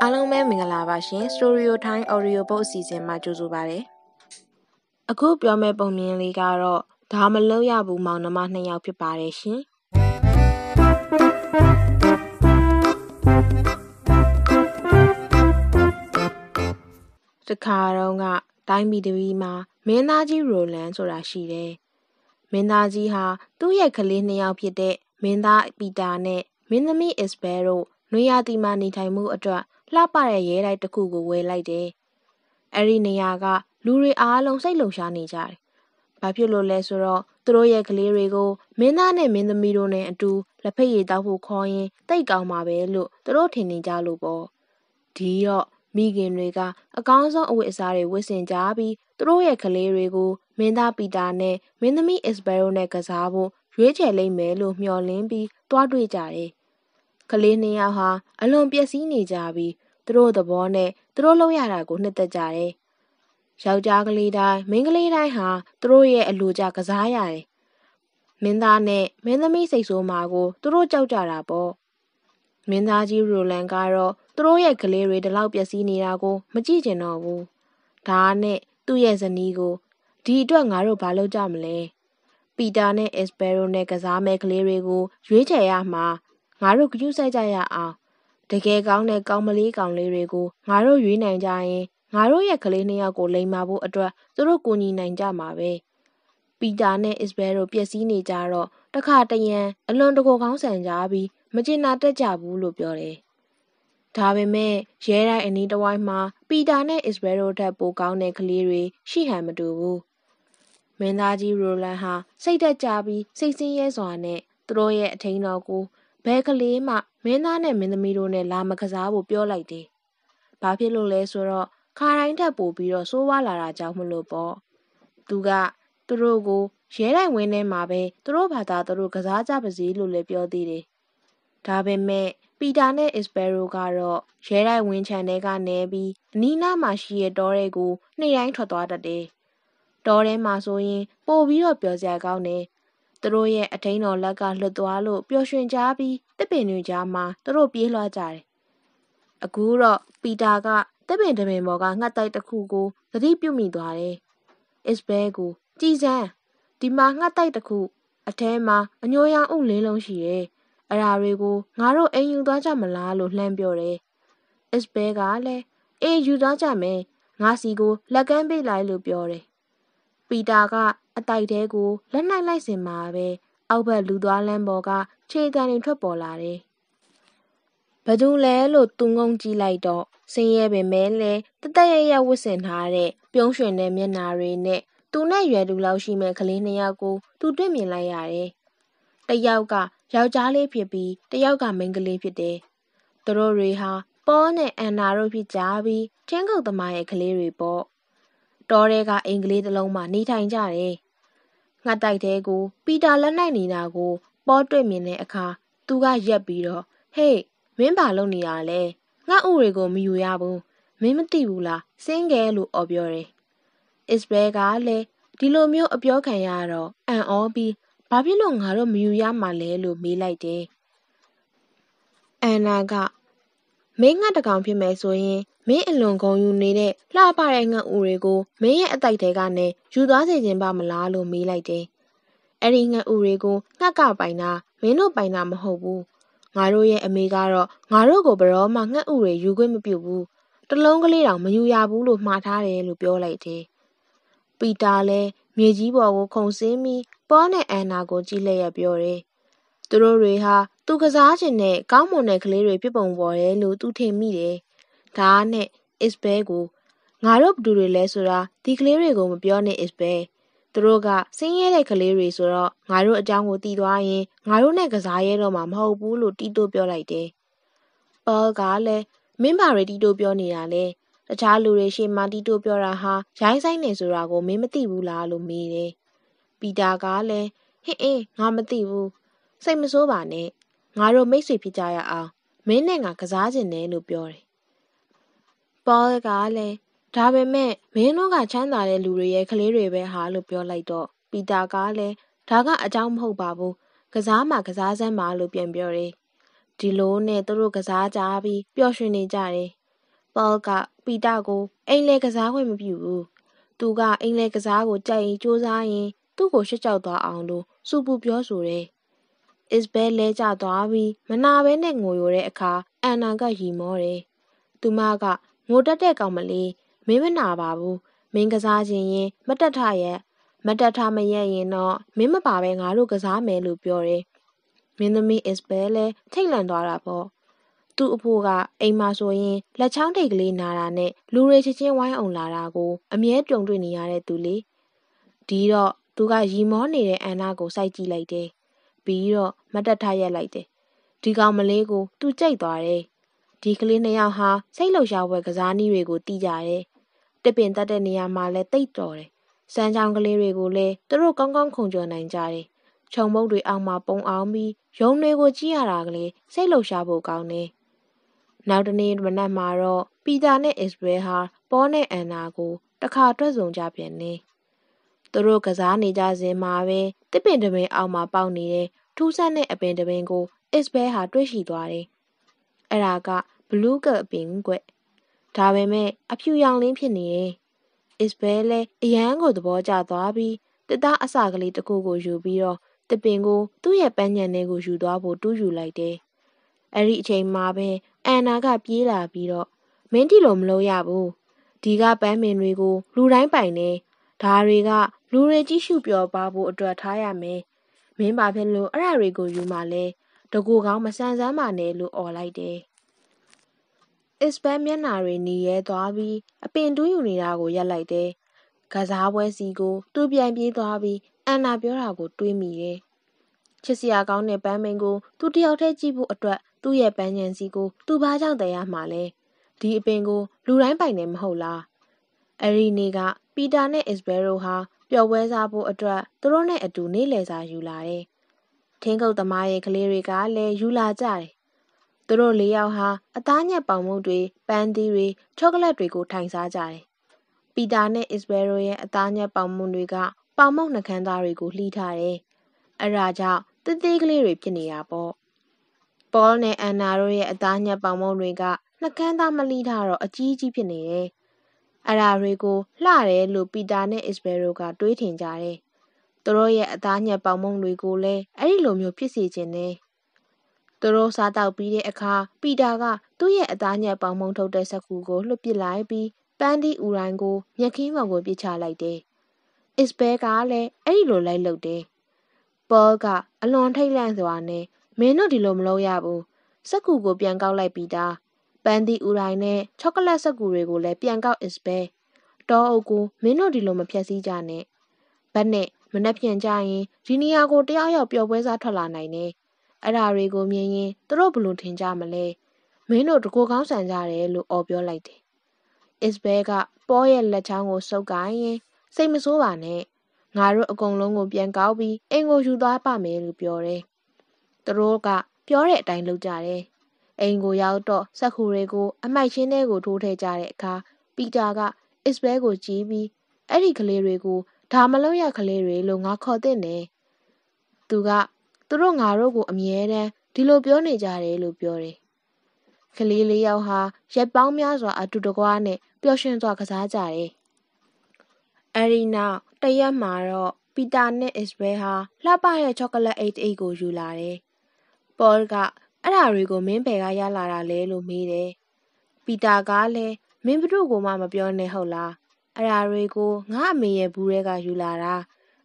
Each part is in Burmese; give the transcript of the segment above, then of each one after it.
အားလုံးပဲမင်္ဂလာပါရှင် Studio Time Audio Book အစီအစဉ်မှာကြိုဆိုပါရစေ။အခုပြောမယ့်ပုံမြင်လေးကတော့ဒါမလို့ရဘူးမောင်နှမနှစ်ယောက်ဖြစ်ပါတယ်ရှင်။တခါတော့ကတိုင်းပြည်တပြည်မှာမင်းသားကြီးရိုလန်ဆိုတာရှိတယ်။မင်းသားကြီးဟာ သူ့ရဲ့ကလေးနှစ်ယောက်ဖြစ်တဲ့မင်းသားပီတာနဲ့မင်းသမီး Isabel တို့နွေရာသီမှာနေထိုင်မှုအတွက်လှပတဲ့ရဲတိုက်တစ်ခုကိုဝယ်လိုက်တယ်။အဲဒီနေရာကလူတွေအားလုံးစိတ်လုံရှားနေကြတယ်။ဘာဖြစ်လို့လဲဆိုတော့သူတို့ရဲ့ကလေးတွေကိုမင်းသားနဲ့မင်းသမီးတို့နဲ့အတူလက်ဖက်ရည်တောက်ဖို့ခေါ်ရင်တိတ်ကောင်းမှာပဲလို့သူတို့ထင်နေကြလို့ပေါ့။ဒီတော့မိခင်တွေကအကောင်းဆုံးအဝတ်အစားတွေဝတ်ဆင်ကြပြီးသူတို့ရဲ့ကလေးတွေကိုမင်းသားပီတာနဲ့မင်းသမီးအစ်ဘယ်ရိုနဲ့ကစားဖို့ရွေးချယ်လိမ့်မယ်လို့မျှော်လင့်ပြီးတွားတွေ့ကြတယ်ကလေးနှစ်ယောက်ဟာအလွန်ပျက်စီးနေကြပြီးသူတို့သဘောနဲ့သူတို့လုပ်ရတာကိုနှစ်သက်ကြတယ်။ယောက်ျားကလေးတိုင်းမိန်းကလေးတိုင်းဟာသူတို့ရဲ့အလိုကြကစားရတယ်။မင်းသားနဲ့မင်းသမီးစိတ်ဆိုးမှာကိုသူတို့ကြောက်ကြတာပေါ့။မင်းသားကြီးရိုလန်ကတော့သူတို့ရဲ့ကလေးတွေဒီလောက်ပျက်စီးနေတာကိုမကြည့်ကျင်တော့ဘူး။ဒါနဲ့သူ့ရဲ့ဇနီးကိုဒီအတွက်ငါတို့ဘာလုပ်ကြမလဲ။ပီတာနဲ့အက်စပယ်ရိုနဲ့ကစားမဲ့ကလေးတွေကိုရွေးချယ်ရမှာငါတို့ဂရုစိုက်ကြရအောင်တကယ်ကောင်းတဲ့ကောင်းမလေးကောင်လေးတွေကိုငါတို့ရွေးနိုင်ကြရင်ငါတို့ရဲ့ကလေးနှစ်ယောက်ကိုလိမ်မာဖို့အတွက်သူတို့ကူညီနိုင်ကြမှာပဲပီတာနဲ့အစ်ဘဲတို့ပျက်စီးနေကြတော့တခါတရံအလွန်တကူကောင်းဆန်ကြပြီးမကျင်နာတတ်ကြဘူးလို့ပြောတယ်ဒါပေမဲ့ရဲတိုင်းအနီးတစ်ဝိုက်မှာပီတာနဲ့အစ္စဘဲတို့ထက်ပိုကောင်းတဲ့ကလေးတွေရှိဟန်မတူဘူးမင်းသားကြီးရိုလန်ဟာစိတ်သက်သာပြီးစိတ်ဆင်းရဲစွာနဲ့သူတို့ရဲ့အထင်တော်ကိုဘယ်ကလေးမှမင်းသားနဲ့မင်းသမီးတို့နဲ့လာမကစားဖို့ပြောလိုက်တယ်။ဘာဖြစ်လို့လဲဆိုတော့ခါတိုင်းထက်ပိုပြီးတော့ဆိုးဝါးလာတာကြောင့်မလို့ပေါ့။သူကသူတို့ကိုရဲတိုင်းဝင်းထဲမှာပဲသူတို့ဘာသာသူတို့ကစားကြပါစေလို့လည်းပြောသေးတယ်။ဒါပေမဲ့ပီတာနဲ့အစ်စပယ်ရိုကတော့ရဲတိုင်းဝင်းခြံထဲကနေပြီးအနီးနားမှာရှိတဲ့တောတွေကိုနှိမ့်တိုင်းထွက်သွားတတ်တယ်။တောထဲမှာဆိုရင် ပို့ပြီးတော့ပျော်စရာကောင်းတယ်သူတို့ရဲ့အထိန်တော်လက်ကလွတ်သွားလို့ပျော်ရွှင်ကြပြီးတစ်ပင်တွေကြားမှာသူတို့ပြေးလွှားကြတယ်။အခုတော့ပီတာကတစ်ပင်တစ်ပင်ပေါ်ကငှက်တိုက်တစ်ခုကိုသတိပြုမိသွားတယ်။ Isbel ကိုကြည်စမ်းဒီမှာငှက်တိုက်တစ်ခု အထဲမှာအညိုရောင်ဥလေးလုံးရှိတယ်။အရာတွေကိုငါတို့အိမ်ယူသွားကြမလားလို့လှမ်းပြောတယ်။ Isbel ကလည်းအေးယူသွားကြမယ်။ငါစီကိုလက်ကမ်းပေးလိုက်လို့ပြောတယ်။ပီတာကအတိုက်တဲကိုလက်နိုင်လိုက်စင်မှာပဲအောက်ဘက်လူသွားလမ်းပေါ်ကခြေကန်တွေထွက်ပေါ်လာတယ်။ဘသူလဲလို့သူငုံကြည့်လိုက်တော့ဆင်းရဲပင်မဲလဲတတရရဝတ်ဆင်ထားတဲ့ပြုံးရွှင်တဲ့မျက်နာတွေနဲ့သူနဲ့ရွယ်တူလောက်ရှိမဲ့ကလေးနှစ်ယောက်ကိုသူတွေ့မြင်လိုက်ရတယ်။တယောက်ကယောက်ျားလေးဖြစ်ပြီးတယောက်ကမိန်းကလေးဖြစ်တယ်။သူတို့တွေဟာ ပေါနဲ့အန်နာတို့ဖြစ်ကြပြီးထင်းကုတ်သမားရဲ့ကလေးတွေပေါ့။တော်ရဲကအင်္ဂလိပ်တစ်လုံးမှနေထိုင်ကြတယ်။ငှက်တိုက်သေးကိုပီတာလက်နိုင်နေတာကိုပေါ်တွေ့မြင်တဲ့အခါသူကရက်ပြီးတော့ဟေးမင်းဘာလုပ်နေတာလဲငှက်ဥတွေကိုမယူရဘူးမင်းမသိဘူးလားစင်းငယ်လို့អော်ပြောတယ်။ Israel ကလည်းဒီလိုမျိုးအပြောခံရတော့အံ့ဩပြီးဘာဖြစ်လို့ငါတို့မယူရမှာလဲလို့မေးလိုက်တယ်။အန်နာကမင်းငှက်တကောင်ဖြစ်မယ်ဆိုရင်မင်းအလွန်ဂုံယူနေတဲ့လှပတဲ့ငှက်ဦးတွေကိုမင်းရဲ့အတိုက်တဲကနေယူသွားစေခြင်းပါမလားလို့မေးလိုက်တယ်။အဲ့ဒီငှက်ဦးတွေကိုငှက်ကပိုင်တာမင်းတို့ပိုင်တာမဟုတ်ဘူး။ငါတို့ရဲ့အမေကတော့ငါတို့ကိုဘရောမှငှက်ဦးတွေယူခွင့်မပြုဘူး။တလုံးကလေးတောင်မယူရဘူးလို့မှားထားတယ်လို့ပြောလိုက်တယ်။ပီတာလည်းမြေကြီးပေါ်ကိုခုန်ဆင်းပြီးပေါနဲ့အန်နာကိုကြည့်လျက်ပြောတယ်။သူတို့တွေဟာသူကစားခြင်းနဲ့ကောင်းမွန်တဲ့ကလေးတွေဖြစ်ပုံပေါ်တယ်လို့သူထင်မိတယ်ဓာနဲ့ is ဘဲကိုငါတို့ဘသူတွေလဲဆိုတာဒီကလေးတွေကိုမပြောနဲ့ is ဘဲသူတို့ကဆင်းရဲတဲ့ကလေးတွေဆိုတော့ငါတို့အကြောင်းကိုတီးသွားရင်ငါတို့နဲ့ကစားရဲတော့မှာမဟုတ်ဘူးလို့တီတိုးပြောလိုက်တယ်။ပေါကလည်းမင်းပါရီတီတိုးပြောနေတာလေတခြားလူတွေရှေ့မှာတီတိုးပြောတာဟာရိုင်းဆိုင်နေဆိုတာကိုမင်းမသိဘူးလားလို့မေးတယ်။ပီတာကလည်းဟင်းအင်းငါမသိဘူးစိတ်မဆိုးပါနဲ့ငါတို့မိတ်ဆွေဖြစ်ကြရအောင်မင်းနဲ့ငါကစားကျင်တယ်လို့ပြောတယ် Paul ကလည်းဒါပေမဲ့မင်းတို့ကချမ်းသာတဲ့လူတွေရဲ့ကလေးတွေပဲဟာလို့ပြောလိုက်တော့ပီတာကလည်းဒါကအကြောင်းမဟုတ်ပါဘူးကစားမှာကစားစမ်းပါလို့ပြန်ပြောတယ်ဒီလိုနဲ့သူတို့ကစားကြပြီးပျော်ရွှင်နေကြတယ်ပေါလ်ကပီတာကိုအိမ်လဲကစားခွင့်မပြုဘူးသူကအိမ်လဲကစားကိုကြိုက်ရင်စူးစမ်းရင်သူ့ကိုရှက်ကြောက်သွားအောင်လို့စူပူပြောဆိုတယ် Isabel လဲကြသွားပြီးမနာဘဲနဲ့ငိုရိုတဲ့အခါအန်နာကရီမောတယ်သူမကငိုတက်တဲ့ကောင်မလေးမင်းမနာပါဘူးမင်းကစားခြင်းရင်မတက်ထရက်မတက်ထမရက်ရင်တော့မင်းမပါပဲငါတို့ကစားမယ်လို့ပြောတယ်မင်းသမီး is ပဲလဲထိတ်လန့်သွားတာပေါ့သူ့အဖိုးကအိမ်မှာဆိုရင် လက်ချောင်းတိတ်ကလေးနာတာနဲ့လူတွေချင်းချင်းဝိုင်းအောင်လာတာကိုအမြဲကြုံတွေ့နေရတဲ့သူလေဒီတော့သူကရီမောနေတဲ့အန်နာကိုစိုက်ကြည့်လိုက်တယ်ပြီးတော့မတက်ထရက်လိုက်တယ်ဒီကောင်မလေးကိုသူကြိတ်သွားတယ်ဒီကလေးနှစ်ယောက်ဟာစိတ်လှုပ်ရှားဖွယ်ကစားနည်းတွေကိုသိကြတယ်။တစ်ပင်တက်တဲ့နေရာမှာလည်းတိတ်တော်တယ်။စမ်းချောင်းကလေးတွေကိုလည်းသူတို့ကောင်းကောင်းခုန်ကျော်နိုင်ကြတယ်။ခြုံမုတ်တွေအောက်မှာပုံအောင်ပြီးရုံတွေကိုကြည့်ရတာကလေးစိတ်လှုပ်ရှားဖို့ကောင်းတယ်။နောက်တနေ့မနက်မှာတော့ပီတာနဲ့အစ္စဘဲဟာပေါနဲ့အန်နာကိုတခါတွေ့ဆုံကြပြန်နေ။သူတို့ကစားနေကြစဉ်မှာပဲတစ်ပင်တပင်အောက်မှာပေါက်နေတဲ့ထူးဆန်းတဲ့အပင်တပင်ကိုအစ္စဘဲဟာတွေ့ရှိသွားတယ်။အဲ့ဒါကဘလူးကပ်ပင်ကွဒါပေမဲ့အဖြူရောင်လင်းဖြစ်နေရဲ့အစ်ဘဲလဲအရန်ကိုသဘောကျသွားပြီးတသားအစာကလေးတစ်ခုကိုယူပြီးတော့တပင်ကို သူ့ရဲ့ပန်းညံထဲကိုယူသွားဖို့တူးယူလိုက်တယ်။အဲ့ဒီအချိန်မှာပဲအန်နာက ပြေးလာပြီးတော့မင်းတီလိုမလုပ်ရဘူး။ဒီကပန်းမင်တွေကို လူတိုင်းပိုင်နေ။ဒါတွေကလူတွေကြီးရှုပြောပါဖို့အတွက်ထားရမယ်။မင်းဘာဖြစ်လို့အဲ့ဒါတွေကိုယူမှလဲတကူကောင်မဆန်ဆန်းပါနဲ့လို့អော်လိုက်တယ်။အစ်ပန်မျက်နာတွေနေရဲသွားပြီးအပင်တူးယူနေတာကိုရက်လိုက်တယ်။ကစားပွဲစီကိုသူ့ပြန်ပြေးသွားပြီးအန်နာပြောတာကိုတွေးမိတယ်။ချစ်စရာကောင်းတဲ့ပန်းမင်းကိုသူတယောက်တည်းကြည့်ဖို့အတွက်သူ့ရဲ့ပန်းချံစီကိုသူဘာကြောင့်တရားမှာလဲ။ဒီအပင်ကိုလူတိုင်းပိုင်နေမဟုတ်လား။အရီနေကပီတာနဲ့အစ်ဘဲရိုဟာပျော်ပွဲစားဖို့အတွက်သူတို့နဲ့အတူနေလည်စာယူလာတယ်။ထင်းကုတ်သမားရဲ့ကလေးတွေကလည်းယူလာကြတယ်။သူတို့လေးယောက်ဟာ အသားညက်ပေါင်မုတ်တွေပန်းသီးတွေချောကလက်တွေကိုထိုင်စားကြတယ်။ပီတာနဲ့အစ်ဘဲရိုရဲ့အသားညက်ပေါင်မုတ်တွေကပေါင်မုတ်နှခမ်းသားတွေကိုလှီးထားတယ်။အဲဒါကြောင့်တသေးကလေးတွေဖြစ်နေတာပေါ့။ပေါလ်နဲ့အန်နာတို့ရဲ့အသားညက်ပေါင်မုတ်တွေကနှခမ်းသားမလှီးထားတော့အကြီးကြီးဖြစ်နေတယ်။အရာတွေကိုလှတယ်လို့ပီတာနဲ့အစ်ဘဲရိုကတွေးထင်ကြတယ်။သူတို့ရဲ့အသားညက်ပေါင်မုံတွေကိုလည်းအဲ့ဒီလိုမျိုးဖြစ်စေခြင်းနဲ့သူတို့စားတောက်ပြီးတဲ့အခါပီတာကသူ့ရဲ့အသားညက်ပေါင်မုံထုတ်တဲ့စက္ကူကိုလွတ်ပစ်လိုက်ပြီးပန်းဒီဦးတိုင်းကိုမျက်ခင်းပေါ်ကိုပစ်ချလိုက်တယ်။ Isbel ကလည်းအဲ့ဒီလိုလိုက်လုပ်တယ်။ Paul ကအလွန်ထိတ်လန့်စွာနဲ့မင်းတို့ဒီလိုမလုပ်ရဘူး။စက္ကူကိုပြန်ကောက်လိုက်ပြီးသားပန်းဒီဦးတိုင်းနဲ့ချောကလက်စက္ကူတွေကိုလည်းပြန်ကောက် Isbel တောအုပ်ကိုမင်းတို့ဒီလိုမဖြက်စီးကြနဲ့။ဘတ်နဲ့မနှက်ပြန်ကြရင်ဒီနေရာကိုတယောက်ယောက်ပျော်ပွဲစားထွက်လာနိုင်တယ်အဲ့ဒါတွေကိုမြင်ရင်သူတို့ဘလို့ထင်ကြမလဲမင်းတို့တကူကောင်းဆန်ကြတယ်လို့အော်ပြောလိုက်တယ်အစ်ဘဲကပေါ်ရဲ့လက်ချောင်းကိုဆုပ်ကိုင်းရင်စိတ်မဆိုးပါနဲ့ငါတို့အကုန်လုံးကိုပြန်ကောက်ပြီးအိမ်ကိုယူသွားပါမယ်လို့ပြောတယ်သူတို့ကပြောတဲ့အတိုင်းလုပ်ကြတယ်အိမ်ကိုရောက်တော့စက်ခူတွေကိုအမိုက်ရှင်းတဲ့ကိုထိုးထည့်ကြတဲ့အခါပီတာကအစ်ဘဲကိုကြည့်ပြီးအဲ့ဒီကလေးတွေကိုဒါမလုပ်ရကလေးတွေလို့ငါခေါ်တဲ့နေသူကသူတို့ငါတို့ကိုအမြဲတမ်းဒီလိုပြောနေကြတယ်လို့ပြောတယ်ကလေးလေးယောက်ဟာရက်ပေါင်းများစွာအတူတကွားနဲ့ပျော်ရွှင်စွာကစားကြတယ်အဲဒီနောက်တရက်မှာတော့ပီတာနဲ့အစ္စဘဲဟာလှပရဲ့ချောကလက်88ကိုယူလာတယ်ပေါလ်ကအဲ့ဒါတွေကိုမင်းဘယ်ကရလာတာလဲလို့မေးတယ်ပီတာကလည်းမင်းဘုတို့ကိုမှမပြောနဲ့ဟုတ်လားအရာတွေကိုငါ့အမေရဲ့ဘူးထဲကယူလာတာ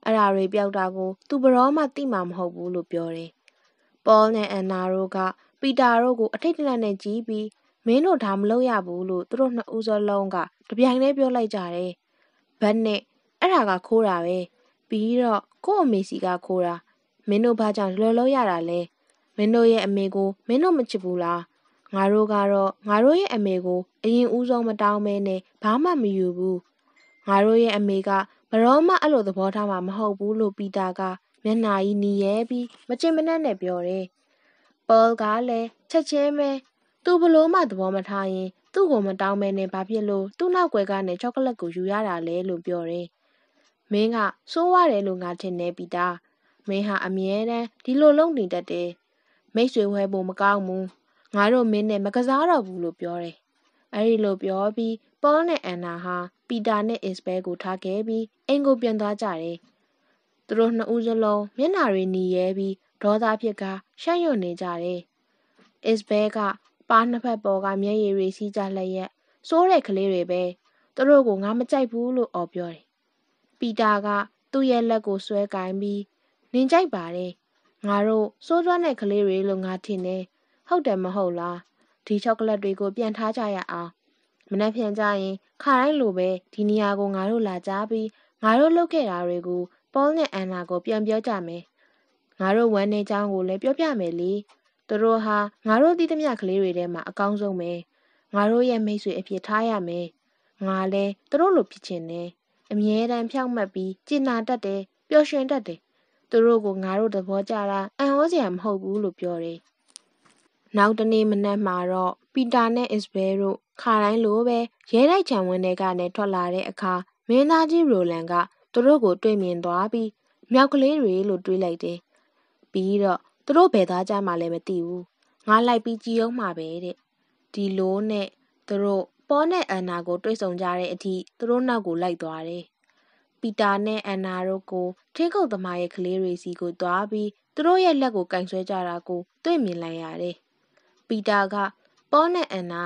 အရာတွေပျောက်တာကို သူဘရောမှသိမှာမဟုတ်ဘူးလို့ပြောတယ်။ပေါလ်နဲ့အန်နာတို့ကပီတာတို့ကိုအထိတ်တလန့်နဲ့ကြီးပြီးမင်းတို့ဒါမလုပ်ရဘူးလို့သူတို့နှစ်ဦးစလုံးကတပြိုင်တည်းပြောလိုက်ကြတယ်။ဘတ်နဲ့အဲ့ဒါကခိုးတာပဲ။ပြီးတော့ကို့အမေစီကခိုးတာမင်းတို့ဘာကြောင့်လွယ်လို့ရတာလဲ။မင်းတို့ရဲ့အမေကိုမင်းတို့မချစ်ဘူးလား။ငါတို့ကတော့ငါတို့ရဲ့အမေကို အရင်ဦးဆုံးမတောင်းမဲနဲ့ဘာမှမယူဘူးငါတို့ရဲ့အမေကဘရောမအဲ့လိုသဘောထားမှာမဟုတ်ဘူးလို့ပီတာက မျက်နှာကြီးနီးရဲပြီးမကျင်မနှက်နဲ့ပြောတယ်။ပေါ်ကလည်းချက်ချင်းပဲသူဘလို့မှသဘောမထားရင်သူ့ကိုမတောင်းမဲနဲ့ဘာဖြစ်လို့သူ့နောက်ွယ်ကနေချောကလက်ကိုယူရတာလဲလို့ပြောတယ်။မင်းကစိုးရတယ်လို့ငါထင်နေပီတာ။မင်းဟာအမြဲတမ်းဒီလိုလုပ်နေတတ်တယ်။မိတ်ဆွေဝဲဖို့မကောင်းဘူး။ငါတို့မင်းနဲ့မကစားတော့ဘူးလို့ပြောတယ်။အဲဒီလိုပြောပြီးပေါလ်နဲ့အန်နာဟာပီတာနဲ့အစ်ဘဲကိုထားခဲ့ပြီးအိမ်ကိုပြန်သွားကြတယ်။သူတို့နှစ်ဦးစလုံးမျက်နှာတွေနီရဲပြီးဒေါသဖြစ်ကရှက်ရွံ့နေကြတယ်။အစ်ဘဲကပါးနှစ်ဖက်ပေါ်ကမျက်ရည်တွေစီးကြလျက်စိုးတဲ့ကလေးတွေပဲသူတို့ကိုငါမကြိုက်ဘူးလို့အော်ပြောတယ်။ပီတာက သူ့ရဲ့လက်ကိုဆွဲကင်ပြီးနင်ကြိုက်ပါတယ်။ငါတို့စိုးစွမ်းတဲ့ကလေးတွေလို့ငါထင်တယ်။ဟုတ်တယ်မဟုတ်လား။ဒီချောကလက်တွေကိုပြန်ထားကြရအောင်မနှက်ဖြန်ကြရင်ခါတိုင်းလိုပဲဒီနေရာကိုငါတို့လာကြပြီးငါတို့လုပ်ခဲ့တာတွေကိုပေါလ်နဲ့အန်နာကိုပြန်ပြောကြမယ်ငါတို့ဝမ်းနေကြောင်းကိုလည်းပြောပြမယ်လေသူတို့ဟာငါတို့သိသမျှကလေးတွေထဲမှာအကောင်းဆုံးပဲငါတို့ရဲ့မိတ်ဆွေအဖြစ်ထားရမယ်ငါလည်းသူတို့လိုဖြစ်ချင်တယ်အမြဲတမ်းဖြောက်မှတ်ပြီးကြင်နာတတ်တယ်ပျော်ရွှင်တတ်တယ်သူတို့ကိုငါတို့သဘောကျတာအံ့ဩစရာမဟုတ်ဘူးလို့ပြောတယ်နောက်တနေ့မနက်မှာတော့ပီတာနဲ့အစ်ဘဲတို့ခါတိုင်းလိုပဲရဲတိုက်ခြံဝင်းထဲကနေထွက်လာတဲ့အခါမင်းသားကြီးရိုလန်ကသူတို့ကိုတွေ့မြင်သွားပြီးမြောက်ကလေးတွေလို့တွေးလိုက်တယ်။ပြီးတော့သူတို့ဘယ်သားကြမှာလဲမသိဘူး။ငါလိုက်ပြီးကြည်အောင်မှာပဲတဲ့။ဒီလိုနဲ့သူတို့ပေါ်နဲ့အန်နာကိုတွေ့ဆုံကြတဲ့အထိသူတို့နောက်ကိုလိုက်သွားတယ်။ပီတာနဲ့အန်နာတို့ကိုထင်းကုတ်သမားရဲ့ကလေးတွေစီကိုသွားပြီးသူတို့ရဲ့လက်ကိုကင်ဆွဲကြတာကို တွေ့မြင်လိုက်ရတယ်။ပီတာကပေါနဲ့အန်နာ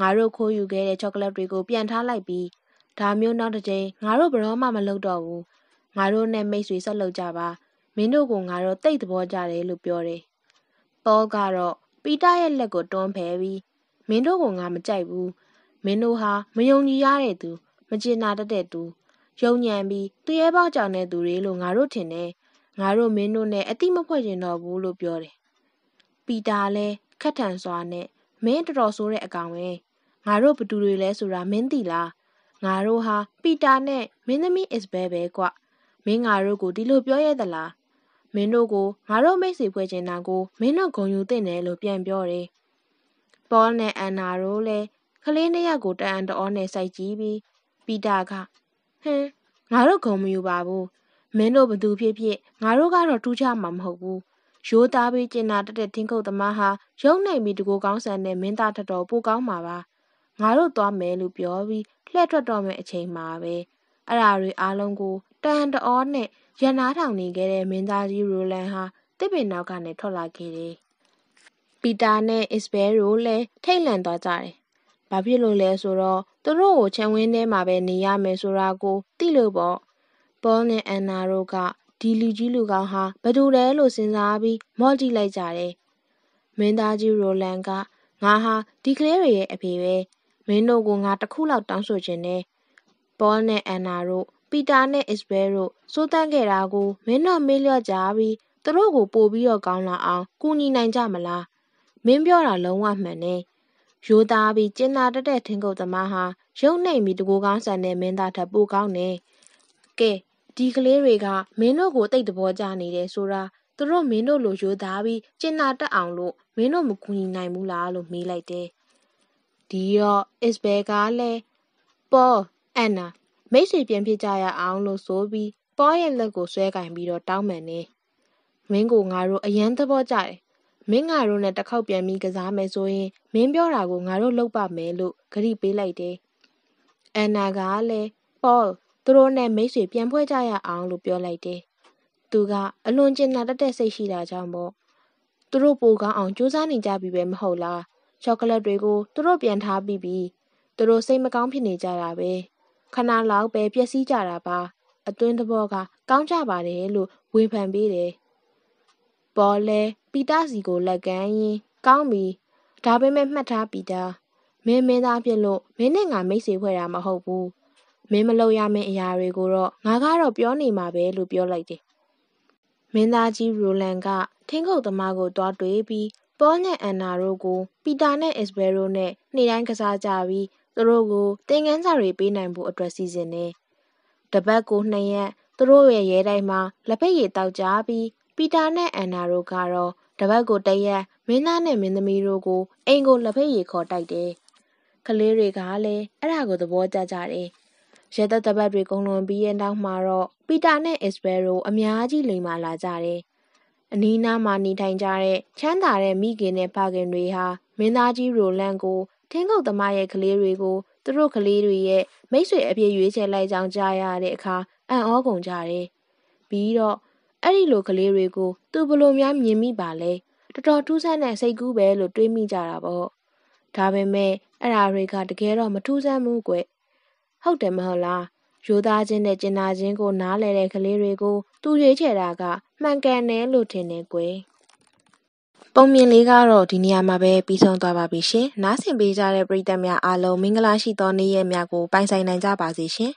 ငါတို့ခိုးယူခဲ့တဲ့ချောကလက်တွေကိုပြန်ထားလိုက်ပြီးဒါမျိုးနောက်တစ်ကြိမ်ငါတို့ဘရောမှမလုပ်တော့ဘူးငါတို့နဲ့မိတ်ဆွေဆက်လုပ်ကြပါမင်းတို့ကငါတို့တိတ်သဘောကြတယ်လို့ပြောတယ်ပေါကတော့ပီတာရဲ့လက်ကိုတွန်းဖယ်ပြီးမင်းတို့ကငါမကြိုက်ဘူးမင်းတို့ဟာမယုံကြည်ရတဲ့သူမကျေနပ်တတ်တဲ့သူယုံညံပြီးသူရဲပေါကြောင်တဲ့သူတွေလို့ငါတို့ထင်တယ်ငါတို့မင်းတို့နဲ့အတိမဖွဲ့ကျင်တော့ဘူးလို့ပြောတယ်ပီတာလည်းခက်ထန်စွာနဲ့မင်းတော်တော်ဆိုးတဲ့အကောင်ပဲငါတို့ဘသူတွေလဲဆိုတာမင်းသိလားငါတို့ဟာ ပီတာနဲ့မင်းသမီး is ဘဲပဲကွမင်းငါတို့ကိုဒီလိုပြောရသလားမင်းတို့ကိုငါတို့မိတ်ဆွေဖွဲ့ကျင်တာကိုမင်းတို့ဂုံယူသင့်တယ်လို့ပြန်ပြောတယ်ပေါလ်နဲ့အန်နာတို့လည်းကလေးနှစ်ယောက်ကိုတန်တော်နဲ့စိုက်ကြည့်ပြီးပီတာကဟင်းငါတို့ဂုံမယူပါဘူးမင်းတို့ဘသူဖြစ်ဖြစ်ငါတို့ကတော့ထူးခြားမှာမဟုတ်ဘူးရိုးသားပြီးကျင်နာတတ်တဲ့တင်းကုတ်သမားဟာရုံနိုင်ပြီးတကိုကောင်းဆန်တဲ့မင်းသားထတော်ပိုကောင်းမှာပါငါတို့သွားမယ်လို့ပြောပြီးလှည့်ထွက်တော့မယ့်အချိန်မှာပဲအဲ့ဓာတွေအားလုံးကိုတန်တအောနဲ့ရန်နာထောင်နေခဲ့တဲ့မင်းသားကြီးရိုလန်ဟာတစ်ပင်နောက်ကနေထွက်လာခဲ့တယ်ပီတာနဲ့အစ်ဘဲတို့လည်းထိတ်လန့်သွားကြတယ်ဘာဖြစ်လို့လဲဆိုတော့သူတို့ကိုခြံဝင်းထဲမှာပဲနေရမယ်ဆိုတာကိုသိလို့ပေါ့ပေါ်နဲ့အန်နာတို့ကဒီလူကြီးလူကောင်းဟာဘယ်သူလဲလို့စဉ်းစားပြီးမော့ကြည့်လိုက်ကြတယ်။မင်းသားကြီးရိုလန်ကငါဟာဒီကလေးတွေရဲ့အဖေပဲ။မင်းတို့ကိုငါတစ်ခုလောက်တောင်းဆိုချင်တယ်။ပေါလ်နဲ့အန်နာတို့ပီတာနဲ့အစ်ဘဲတို့စိုးတမ်းခဲ့တာကိုမင်းတို့မေ့လျော့ကြပြီးသူတို့ကိုပို့ပြီးတော့ကောင်းလာအောင်ကူညီနိုင်ကြမလား။မင်းပြောတာလုံးဝမှန်တယ်။ရိုးသားပြီးကျင်နာတက်တဲ့ထင်ကုတ်သမားဟာရုပ်နှိမ်ပြီးတကူကောင်းဆန်တဲ့မင်းသားထက်ပိုကောင်းတယ်။ကဲဒီကလေးတွေကမင်းတို့ကိုတိတ်တဘောကြနေတယ်ဆိုတာသူတို့မင်းတို့လိုရိုးသားပြီးကျင်နာတက်အောင်လို့မင်းတို့မကူညီနိုင်ဘူးလားလို့မေးလိုက်တယ်။ဒီတော့ Isbel ကလည်းပေါ်အန်နာမိတ်ဆွေပြန်ဖြစ်ကြရအောင်လို့ဆိုပြီးပေါ်ရဲ့လက်ကိုဆွဲကင်ပြီးတော့တောင်းပန်နေ။မင်းကိုငါတို့အယမ်းသဘောကျတယ်။မင်းငါတို့နဲ့တစ်ခေါက်ပြန်ပြီးကစားမယ်ဆိုရင်မင်းပြောတာကိုငါတို့လုပ်ပါမယ်လို့ဂရီပေးလိုက်တယ်။အန်နာကလည်းပေါ်သူတို့နဲ့မိတ်ဆွေပြန်ဖွဲ့ကြရအောင်လို့ပြောလိုက်တယ်။သူကအလွန်ကျဉ်နာတတ်တဲ့စိတ်ရှိတာကြောင့်ပေါ့။သူတို့ပိုကောင်းအောင်ကြိုးစားနေကြပြီပဲမဟုတ်လား။ချောကလက်တွေကိုသူတို့ပြန်ထားပြီးပြီ။သူတို့စိတ်မကောင်းဖြစ်နေကြတာပဲ။ခဏလောက်ပဲပျက်စီးကြတာပါ။အတွင်းသဘောကကောင်းကြပါတယ်လို့ဝေဖန်ပေးတယ်။ပေါ်လဲပီတာစီကို လက်ကမ်းရင်ကောင်းပြီ။ဒါပေမဲ့မှတ်ထားပီတာမင်းမင်းသားဖြစ်လို့မင်းနဲ့ငါမိတ်ဆွေဖွဲ့တာမဟုတ်ဘူးမင်းမလုပ်ရမယ့်အရာတွေကိုတော့ငါကတော့ပြောနေမှာပဲလို့ပြောလိုက်တယ်။မင်းသားကြီးရိုလန်ကထင်းကုတ်သမားကိုတွားတွေ့ပြီးပေါ်နဲ့အန်နာတို့ကို ပီတာနဲ့အစ်ဘဲတို့နဲ့နေ့တိုင်းကစားကြပြီးသူတို့ကိုသင်ခန်းစာတွေပေးနိုင်ဖို့အတွက်စီစဉ်နေ။တပတ်ကိုနှစ်ရက်သူတို့ရဲ့ရဲတိုင်းမှာလက်ဖက်ရည်တောက်ကြပြီးပီတာနဲ့အန်နာတို့ကတော့တပတ်ကိုတရက်မင်းသားနဲ့မင်းသမီးတို့ကိုအိမ်ကိုလက်ဖက်ရည်ခေါ်တိုက်တယ်။ကလေးတွေကလည်းအဲ့ဒါကိုသဘောကျကြတယ်။ရဲတပ်တပတ်တွေကုန်လွန်ပြီးရဲ့နောက်မှာတော့ပီတာနဲ့အစ်ဘယ်တို့အများကြီးလိမ်မာလာကြတယ်။အနီးနားမှာနေထိုင်ကြတဲ့ချမ်းသာတဲ့မိခင်နဲ့ဖခင်တွေဟာမင်းသားကြီးရိုလန်ကိုထင်းကုတ်သမားရဲ့ကလေးတွေကိုသူတို့ကလေးတွေရဲ့မိတ်ဆွေအပြည့်ရွေးချယ်လိုက်ကြောင်းကြားရတဲ့အခါအံ့ဩကုန်ကြတယ်။ပြီးတော့အဲ့ဒီလိုကလေးတွေကိုသူဘလို့များမြင်မိပါလဲတော်တော်ထူးဆန်းတဲ့စိတ်ကူးပဲလို့တွေးမိကြတာပေါ့။ဒါပေမဲ့အဲ့ဒါတွေကတကယ်တော့မထူးဆန်းဘူးကွ။ဟုတ်တယ်မဟုတ်လားရိုးသားခြင်းနဲ့ကျင်နာခြင်းကိုနားလည်တဲ့ကလေးတွေကိုသူရွေးချယ်တာကမှန်ကန်တယ်လို့ထင်တယ်ကွယ်ပုံမြင်လေးကတော့ဒီနေရာမှာပဲပြီးဆုံးသွားပါပြီရှင်နားဆင်ပေးကြတဲ့ပရိသတ်များအားလုံးမင်္ဂလာရှိသောနေ့ရက်များကိုပိုင်ဆိုင်နိုင်ကြပါစေရှင်